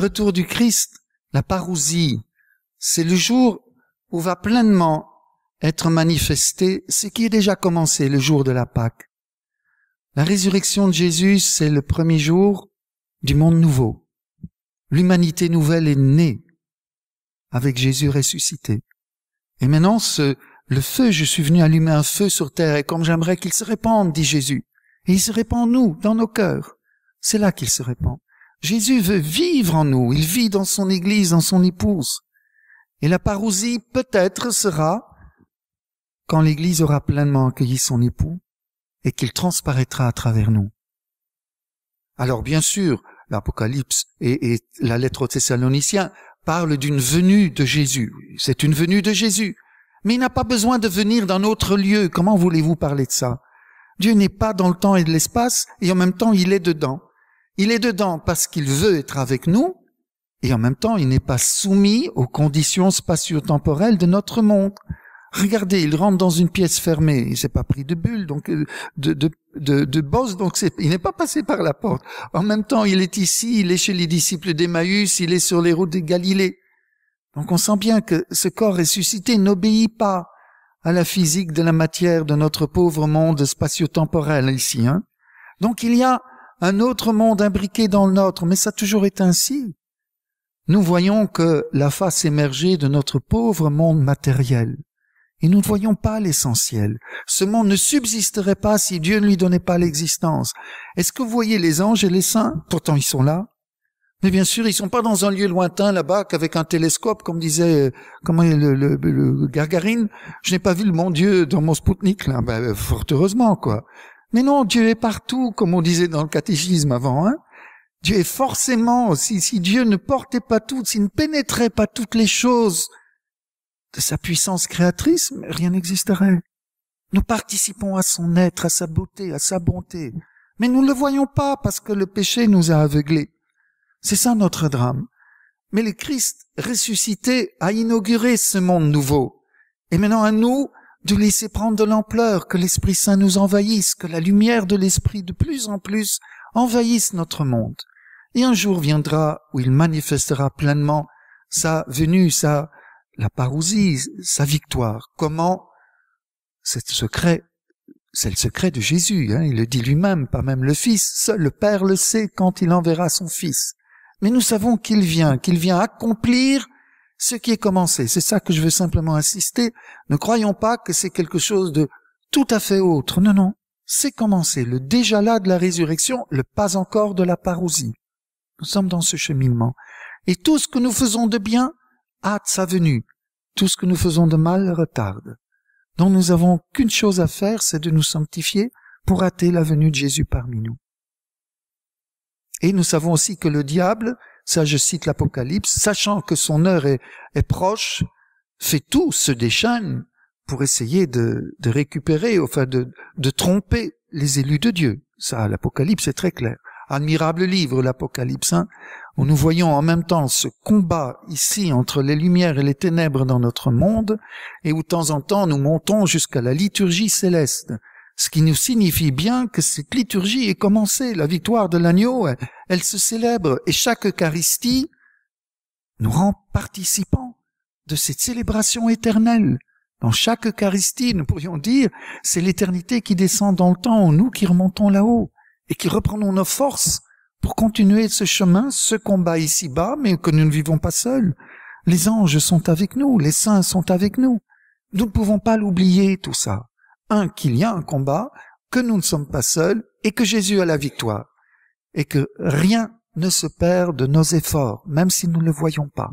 Le retour du Christ, la parousie, c'est le jour où va pleinement être manifesté ce qui est déjà commencé le jour de la Pâque. La résurrection de Jésus, c'est le premier jour du monde nouveau. L'humanité nouvelle est née avec Jésus ressuscité. Et maintenant, le feu, je suis venu allumer un feu sur terre, et comme j'aimerais qu'il se répande, dit Jésus. Et il se répand, nous, dans nos cœurs. C'est là qu'il se répand. Jésus veut vivre en nous, il vit dans son Église, dans son épouse. Et la parousie peut-être sera quand l'Église aura pleinement accueilli son époux et qu'il transparaîtra à travers nous. Alors bien sûr, l'Apocalypse et, la lettre aux Thessaloniciens parlent d'une venue de Jésus. C'est une venue de Jésus. Mais il n'a pas besoin de venir d'un autre lieu. Comment voulez-vous parler de ça Dieu n'est pas dans le temps et de l'espace, et en même temps il est dedans. Il est dedans parce qu'il veut être avec nous, et en même temps, il n'est pas soumis aux conditions spatio-temporelles de notre monde. Regardez, il rentre dans une pièce fermée, il s'est pas pris de bulle, donc euh, de, de, de, bosse, donc il n'est pas passé par la porte. En même temps, il est ici, il est chez les disciples d'Emmaüs, il est sur les routes de Galilée. Donc on sent bien que ce corps ressuscité n'obéit pas à la physique de la matière de notre pauvre monde spatio-temporel ici. Hein. Donc il y a un autre monde imbriqué dans le nôtre, mais ça toujours est ainsi. Nous voyons que la face émergée de notre pauvre monde matériel, et nous ne voyons pas l'essentiel. Ce monde ne subsisterait pas si Dieu ne lui donnait pas l'existence. Est-ce que vous voyez les anges et les saints Pourtant ils sont là. Mais bien sûr, ils sont pas dans un lieu lointain là-bas qu'avec un télescope, comme disait comment le, le, Gargarine. Je n'ai pas vu le mon Dieu dans mon Spoutnik là. Ben, fort heureusement quoi. Mais non, Dieu est partout, comme on disait dans le catéchisme avant. Hein Dieu est forcément, si, si Dieu ne portait pas tout, s'il ne pénétrait pas toutes les choses de sa puissance créatrice, rien n'existerait. Nous participons à son être, à sa beauté, à sa bonté. Mais nous ne le voyons pas parce que le péché nous a aveuglés. C'est ça notre drame. Mais le Christ ressuscité a inauguré ce monde nouveau. Et maintenant à nous de laisser prendre de l'ampleur, que l'Esprit Saint nous envahisse, que la lumière de l'Esprit de plus en plus envahisse notre monde. Et un jour viendra où il manifestera pleinement sa venue, sa, la parousie, sa victoire. Comment? C'est le secret, c'est le secret de Jésus, hein. il le dit lui-même, pas même le Fils, seul le Père le sait quand il enverra son Fils. Mais nous savons qu'il vient, qu'il vient accomplir ce qui est commencé. C'est ça que je veux simplement insister. Ne croyons pas que c'est quelque chose de tout à fait autre. Non, non. C'est commencé. Le déjà là de la résurrection, le pas encore de la parousie. Nous sommes dans ce cheminement. Et tout ce que nous faisons de bien hâte sa venue. Tout ce que nous faisons de mal retarde. Donc nous avons qu'une chose à faire, c'est de nous sanctifier pour hâter la venue de Jésus parmi nous. Et nous savons aussi que le diable, ça je cite l'Apocalypse, sachant que son heure est, proche, fait tout, se déchaîne pour essayer de, récupérer, enfin de, de tromper les élus de Dieu. Ça, l'Apocalypse est très clair. Admirable livre, l'Apocalypse, hein. où nous voyons en même temps ce combat ici entre les lumières et les ténèbres dans notre monde, et où de temps en temps nous montons jusqu'à la liturgie céleste, ce qui nous signifie bien que cette liturgie est commencée, la victoire de l'agneau, elle, se célèbre, et chaque Eucharistie nous rend participants de cette célébration éternelle. Dans chaque Eucharistie, nous pourrions dire, c'est l'éternité qui descend dans le temps, nous qui remontons là-haut, et qui reprenons nos forces pour continuer ce chemin, ce combat ici-bas, mais que nous ne vivons pas seuls. Les anges sont avec nous, les saints sont avec nous. Nous ne pouvons pas l'oublier, tout ça un, qu'il y a un combat, que nous ne sommes pas seuls et que Jésus a la victoire et que rien ne se perd de nos efforts, même si nous ne le voyons pas.